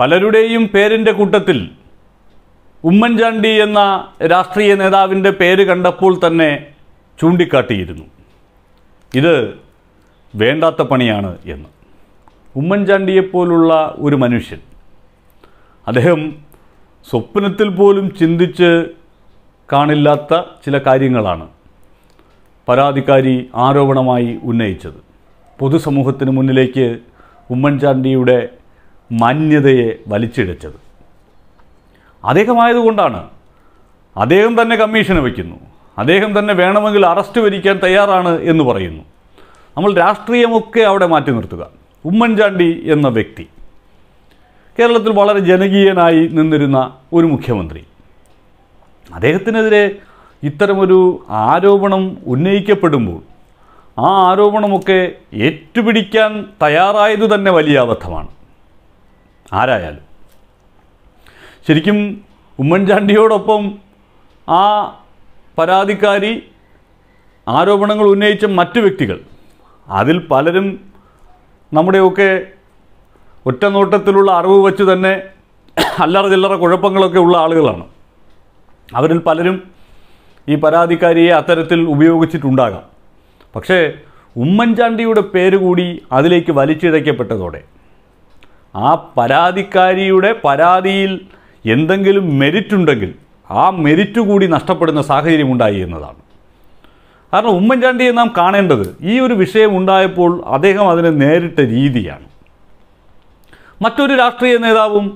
പലരുടെയും പേരിൻ്റെ കൂട്ടത്തിൽ ഉമ്മൻചാണ്ടി എന്ന രാഷ്ട്രീയ നേതാവിൻ്റെ പേര് കണ്ടപ്പോൾ തന്നെ ചൂണ്ടിക്കാട്ടിയിരുന്നു ഇത് വേണ്ടാത്ത പണിയാണ് എന്ന് ഉമ്മൻചാണ്ടിയെപ്പോലുള്ള ഒരു മനുഷ്യൻ അദ്ദേഹം സ്വപ്നത്തിൽ പോലും ചിന്തിച്ച് കാണില്ലാത്ത ചില കാര്യങ്ങളാണ് പരാതിക്കാരി ആരോപണമായി ഉന്നയിച്ചത് പൊതുസമൂഹത്തിന് മുന്നിലേക്ക് ഉമ്മൻചാണ്ടിയുടെ മാന്യതയെ വലിച്ചിഴച്ചത് അദ്ദേഹമായതുകൊണ്ടാണ് അദ്ദേഹം തന്നെ കമ്മീഷന് വയ്ക്കുന്നു അദ്ദേഹം തന്നെ വേണമെങ്കിൽ അറസ്റ്റ് വരിക്കാൻ തയ്യാറാണ് എന്ന് പറയുന്നു നമ്മൾ രാഷ്ട്രീയമൊക്കെ അവിടെ മാറ്റി നിർത്തുക ഉമ്മൻചാണ്ടി എന്ന വ്യക്തി കേരളത്തിൽ വളരെ ജനകീയനായി നിന്നിരുന്ന ഒരു മുഖ്യമന്ത്രി അദ്ദേഹത്തിനെതിരെ ഇത്തരമൊരു ആരോപണം ഉന്നയിക്കപ്പെടുമ്പോൾ ആ ആരോപണമൊക്കെ ഏറ്റുപിടിക്കാൻ തയ്യാറായതു തന്നെ വലിയ അബദ്ധമാണ് ആരായാലും ശരിക്കും ഉമ്മൻചാണ്ടിയോടൊപ്പം ആ പരാതിക്കാരി ആരോപണങ്ങൾ ഉന്നയിച്ച മറ്റ് വ്യക്തികൾ അതിൽ പലരും നമ്മുടെയൊക്കെ നോട്ടത്തിലുള്ള അറിവ് വച്ച് തന്നെ അല്ലറ ചില്ലറ കുഴപ്പങ്ങളൊക്കെ ഉള്ള ആളുകളാണ് അവരിൽ പലരും ഈ പരാതിക്കാരിയെ അത്തരത്തിൽ ഉപയോഗിച്ചിട്ടുണ്ടാകാം പക്ഷേ ഉമ്മൻചാണ്ടിയുടെ പേര് കൂടി അതിലേക്ക് വലിച്ചിഴയ്ക്കപ്പെട്ടതോടെ ആ പരാതിക്കാരിയുടെ പരാതിയിൽ എന്തെങ്കിലും മെരിറ്റ് ഉണ്ടെങ്കിൽ ആ മെരിറ്റ് കൂടി നഷ്ടപ്പെടുന്ന സാഹചര്യം ഉണ്ടായി എന്നതാണ് കാരണം ഉമ്മൻചാണ്ടിയെ നാം കാണേണ്ടത് ഈ ഒരു വിഷയം ഉണ്ടായപ്പോൾ അദ്ദേഹം അതിനെ നേരിട്ട രീതിയാണ് മറ്റൊരു രാഷ്ട്രീയ നേതാവും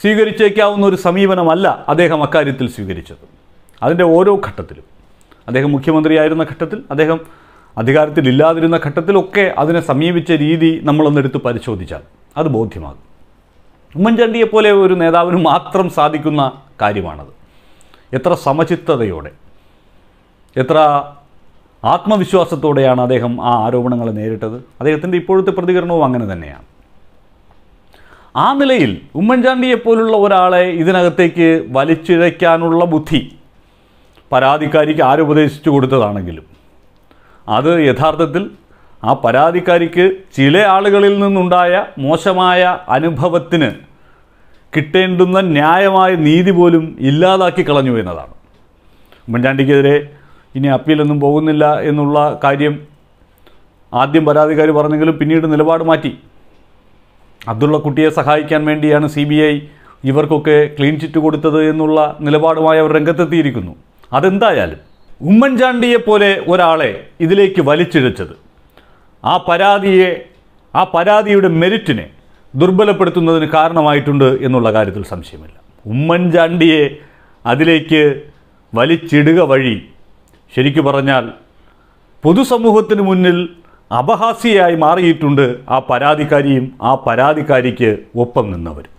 സ്വീകരിച്ചേക്കാവുന്ന ഒരു സമീപനമല്ല അദ്ദേഹം അക്കാര്യത്തിൽ സ്വീകരിച്ചത് അതിൻ്റെ ഓരോ ഘട്ടത്തിലും അദ്ദേഹം മുഖ്യമന്ത്രിയായിരുന്ന ഘട്ടത്തിൽ അദ്ദേഹം അധികാരത്തിലില്ലാതിരുന്ന ഘട്ടത്തിലൊക്കെ അതിനെ സമീപിച്ച രീതി നമ്മളൊന്നെടുത്ത് പരിശോധിച്ചാൽ അത് ബോധ്യമാകും ഉമ്മൻചാണ്ടിയെപ്പോലെ ഒരു നേതാവിന് മാത്രം സാധിക്കുന്ന കാര്യമാണത് എത്ര സമചിത്തതയോടെ എത്ര ആത്മവിശ്വാസത്തോടെയാണ് അദ്ദേഹം ആ ആരോപണങ്ങൾ നേരിട്ടത് അദ്ദേഹത്തിൻ്റെ ഇപ്പോഴത്തെ പ്രതികരണവും അങ്ങനെ തന്നെയാണ് ആ നിലയിൽ ഉമ്മൻചാണ്ടിയെപ്പോലുള്ള ഒരാളെ ഇതിനകത്തേക്ക് വലിച്ചിഴയ്ക്കാനുള്ള ബുദ്ധി പരാതിക്കാരിക്ക് ആരുപദേശിച്ചു കൊടുത്തതാണെങ്കിലും അത് യഥാർത്ഥത്തിൽ ആ പരാതിക്കാരിക്ക് ചില ആളുകളിൽ നിന്നുണ്ടായ മോശമായ അനുഭവത്തിന് കിട്ടേണ്ടുന്ന ന്യായമായ നീതി പോലും ഇല്ലാതാക്കി കളഞ്ഞു എന്നതാണ് ഉമ്മൻചാണ്ടിക്കെതിരെ ഇനി അപ്പീലൊന്നും പോകുന്നില്ല എന്നുള്ള കാര്യം ആദ്യം പരാതിക്കാർ പറഞ്ഞെങ്കിലും പിന്നീട് നിലപാട് മാറ്റി അബ്ദുള്ള കുട്ടിയെ സഹായിക്കാൻ വേണ്ടിയാണ് സി ബി ഐ ഇവർക്കൊക്കെ ക്ലീൻ ചിറ്റ് കൊടുത്തത് എന്നുള്ള നിലപാടുമായി അവർ രംഗത്തെത്തിയിരിക്കുന്നു അതെന്തായാലും ഉമ്മൻചാണ്ടിയെപ്പോലെ ഒരാളെ ഇതിലേക്ക് വലിച്ചിഴച്ചത് ആ പരാതിയെ ആ പരാതിയുടെ മെരിറ്റിനെ ദുർബലപ്പെടുത്തുന്നതിന് കാരണമായിട്ടുണ്ട് എന്നുള്ള കാര്യത്തിൽ സംശയമില്ല ഉമ്മൻചാണ്ടിയെ അതിലേക്ക് വലിച്ചിടുക വഴി ശരിക്കു പറഞ്ഞാൽ പൊതുസമൂഹത്തിന് മുന്നിൽ അപഹാസ്യയായി മാറിയിട്ടുണ്ട് ആ പരാതിക്കാരിയും ആ പരാതിക്കാരിക്ക് ഒപ്പം നിന്നവരും